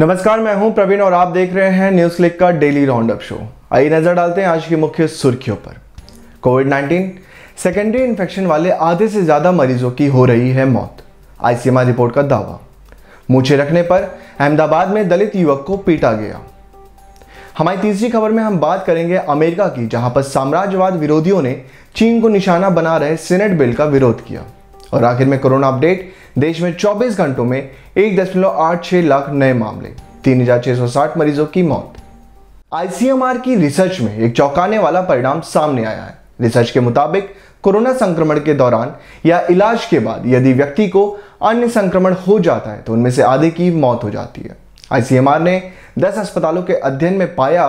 नमस्कार मैं हूं प्रवीण और आप देख रहे हैं न्यूज क्लिक का डेली राउंड अप शो आइए नजर डालते हैं आज की मुख्य सुर्खियों पर कोविड 19 सेकेंडरी इन्फेक्शन वाले आधे से ज्यादा मरीजों की हो रही है मौत आईसीएमआर रिपोर्ट का दावा मूछे रखने पर अहमदाबाद में दलित युवक को पीटा गया हमारी तीसरी खबर में हम बात करेंगे अमेरिका की जहां पर साम्राज्यवाद विरोधियों ने चीन को निशाना बना रहे सीनेट बिल का विरोध किया और आखिर में कोरोना अपडेट देश में 24 घंटों में एक दशमलव आठ लाख नए मामले तीन हजार सौ साठ मरीजों की मौत आईसीएमआर की रिसर्च में एक चौंकाने वाला परिणाम सामने आया है रिसर्च के मुताबिक कोरोना संक्रमण के दौरान या इलाज के बाद यदि व्यक्ति को अन्य संक्रमण हो जाता है तो उनमें से आधे की मौत हो जाती है आईसीएमआर ने 10 अस्पतालों के अध्ययन में पाया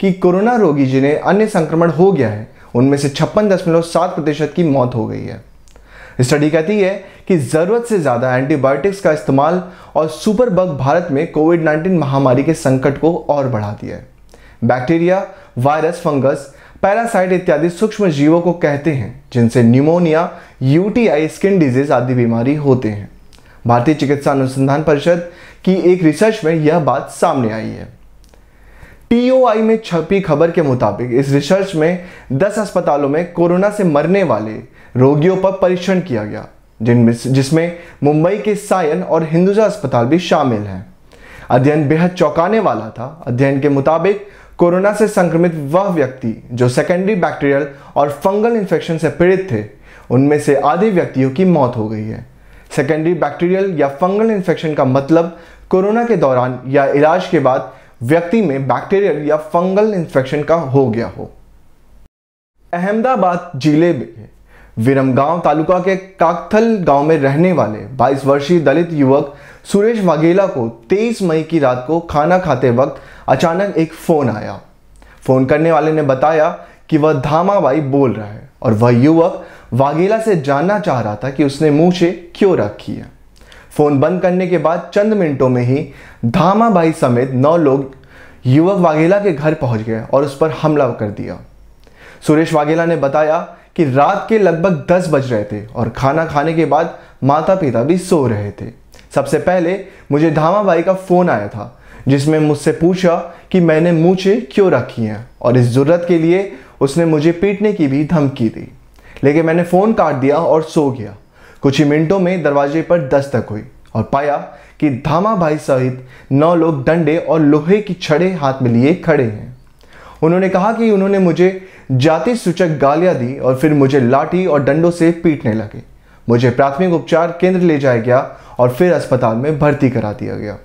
कि कोरोना रोगी जिन्हें अन्य संक्रमण हो गया है उनमें से छप्पन दशमलव सात प्रतिशत की मौत हो गई है स्टडी कहती है कि ज़रूरत से ज़्यादा एंटीबायोटिक्स का इस्तेमाल और सुपर बग भारत में कोविड 19 महामारी के संकट को और बढ़ा दिया है बैक्टीरिया वायरस फंगस पैरासाइट इत्यादि सूक्ष्म जीवों को कहते हैं जिनसे न्यूमोनिया यूटीआई स्किन डिजीज आदि बीमारी होते हैं भारतीय चिकित्सा अनुसंधान परिषद की एक रिसर्च में यह बात सामने आई है टीओआई में छपी खबर के मुताबिक इस रिसर्च में 10 अस्पतालों में कोरोना से मरने वाले रोगियों पर परीक्षण किया गया जिनमें जिसमें मुंबई के सायन और हिंदुजा अस्पताल भी शामिल हैं अध्ययन बेहद चौंकाने वाला था अध्ययन के मुताबिक कोरोना से संक्रमित वह व्यक्ति जो सेकेंडरी बैक्टीरियल और फंगल इन्फेक्शन से पीड़ित थे उनमें से आधे व्यक्तियों की मौत हो गई है सेकेंडरी बैक्टीरियल या फंगल इन्फेक्शन का मतलब कोरोना के दौरान या इलाज के बाद व्यक्ति में बैक्टीरियल या फंगल इन्फेक्शन का हो गया हो अहमदाबाद जिले में विरमगांव तालुका के काकथल गांव में रहने वाले 22 वर्षीय दलित युवक सुरेश वाघेला को 23 मई की रात को खाना खाते वक्त अचानक एक फ़ोन आया फ़ोन करने वाले ने बताया कि वह धामाबाई बोल रहा है और वह युवक वाघेला से जानना चाह रहा था कि उसने मुँह से क्यों रखी है फ़ोन बंद करने के बाद चंद मिनटों में ही धामाबाई समेत नौ लोग युवक वाघेला के घर पहुंच गए और उस पर हमला कर दिया सुरेश वाघेला ने बताया कि रात के लगभग 10 बज रहे थे और खाना खाने के बाद माता पिता भी सो रहे थे सबसे पहले मुझे धामा भाई का फ़ोन आया था जिसमें मुझसे पूछा कि मैंने मूछे क्यों रखी हैं और इस ज़रूरत के लिए उसने मुझे पीटने की भी धमकी दी लेकिन मैंने फ़ोन काट दिया और सो गया कुछ ही मिनटों में दरवाजे पर दस्तक हुई और पाया कि धामा भाई सहित नौ लोग डंडे और लोहे की छड़े हाथ में लिए खड़े हैं उन्होंने कहा कि उन्होंने मुझे जाति सूचक गालियां दी और फिर मुझे लाठी और डंडों से पीटने लगे मुझे प्राथमिक उपचार केंद्र ले जाया गया और फिर अस्पताल में भर्ती करा दिया गया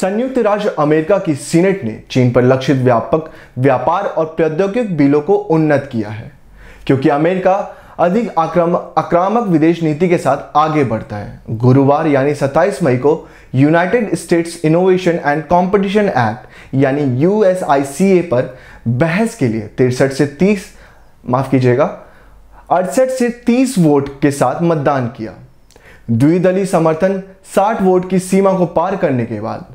संयुक्त राज्य अमेरिका की सीनेट ने चीन पर लक्षित व्यापक व्यापार और प्रौद्योगिक बिलों को उन्नत किया है क्योंकि अमेरिका अधिक आक्रामक विदेश नीति के साथ आगे बढ़ता है गुरुवार यानी 27 मई को United States Innovation and Competition Act यानी यू पर बहस के लिए तिरसठ से तीस माफ कीजिएगा अड़सठ से 30 वोट के साथ मतदान किया द्विदलीय समर्थन 60 वोट की सीमा को पार करने के बाद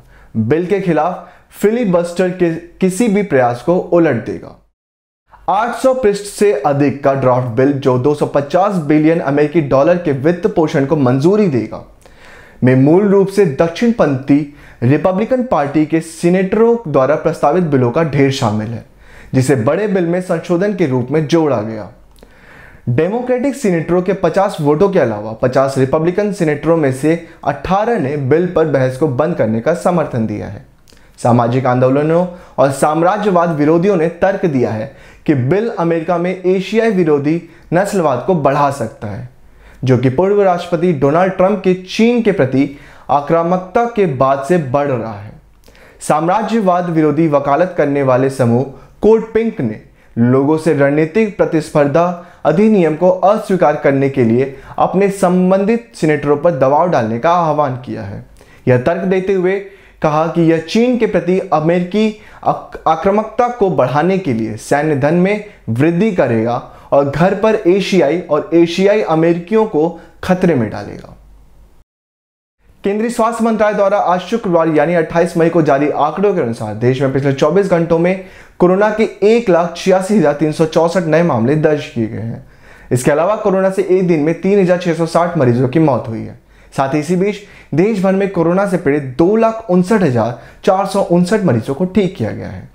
बिल के खिलाफ बस्टर के किसी भी प्रयास को उलट देगा 800 पृष्ठ से अधिक का ड्राफ्ट बिल जो 250 बिलियन अमेरिकी डॉलर के वित्त पोषण को मंजूरी देगा में मूल रूप से दक्षिणपंथी रिपब्लिकन पार्टी के सीनेटरों द्वारा प्रस्तावित बिलों का ढेर शामिल है जिसे बड़े बिल में संशोधन के रूप में जोड़ा गया डेमोक्रेटिक सीनेटरों के 50 वोटों के अलावा 50 रिपब्लिकन सीनेटरों में से 18 ने बिल पर बहस को बंद करने का समर्थन दिया है सामाजिक आंदोलनों और साम्राज्यवाद विरोधियों ने तर्क दिया है कि बिल अमेरिका में एशियाई विरोधी नस्लवाद को बढ़ा सकता है जो कि पूर्व राष्ट्रपति डोनाल्ड ट्रंप के चीन के प्रति आक्रामकता के बाद से बढ़ रहा है साम्राज्यवाद विरोधी वकालत करने वाले समूह कोर्ट पिंक ने लोगों से रणनीतिक प्रतिस्पर्धा अधिनियम को अस्वीकार करने के लिए अपने संबंधित सीनेटरों पर दबाव डालने का आह्वान किया है यह तर्क देते हुए कहा कि यह चीन के प्रति अमेरिकी आक्रामकता को बढ़ाने के लिए सैन्य धन में वृद्धि करेगा और घर पर एशियाई और एशियाई अमेरिकियों को खतरे में डालेगा केंद्रीय स्वास्थ्य मंत्रालय द्वारा आज शुक्रवार यानी 28 मई को जारी आंकड़ों के अनुसार देश में पिछले 24 घंटों में कोरोना के एक लाख छियासी हजार तीन सौ चौसठ नए मामले दर्ज किए गए हैं इसके अलावा कोरोना से एक दिन में तीन हजार छह सौ साठ मरीजों की मौत हुई है साथ ही इसी बीच देश भर में कोरोना से पीड़ित दो लाख उनसठ हजार चार सौ उनसठ मरीजों को ठीक किया गया है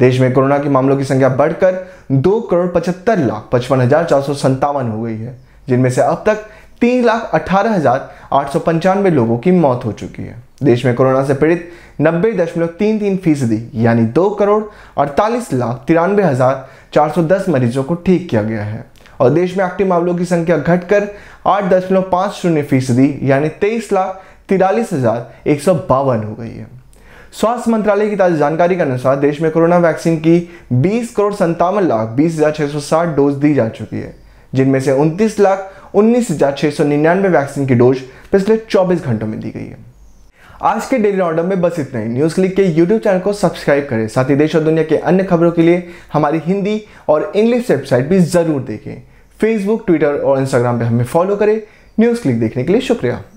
देश में कोरोना के मामलों की संख्या बढ़कर दो करोड़ पचहत्तर लाख पचपन हजार चार सौ संतावन हो गई है जिनमें से अब तक तीन लाख अठारह हजार आठ सौ पंचानवे लोगों की मौत हो चुकी है देश में कोरोना से पीड़ित नब्बे दशमलव तीन तीन फीसदी यानी दो करोड़ अड़तालीस लाख तिरानवे हजार चार सौ दस मरीजों को ठीक किया गया है और देश में एक्टिव मामलों की संख्या घटकर आठ दशमलव पाँच शून्य फीसदी यानी तेईस लाख तिरालीस हजार एक सौ बावन हो गई है स्वास्थ्य मंत्रालय की ताज़ा जानकारी के अनुसार देश में कोरोना वैक्सीन की 20 करोड़ संतावन लाख बीस हजार छह सौ साठ डोज दी जा चुकी है जिनमें से उनतीस लाख उन्नीस वैक्सीन की डोज पिछले 24 घंटों में दी गई है आज के डेली ऑर्डर में बस इतना ही न्यूज़ क्लिक के यूट्यूब चैनल को सब्सक्राइब करें साथ ही देश और दुनिया के अन्य खबरों के लिए हमारी हिंदी और इंग्लिश वेबसाइट भी ज़रूर देखें फेसबुक ट्विटर और इंस्टाग्राम पर हमें फॉलो करें न्यूज़ क्लिक देखने के लिए शुक्रिया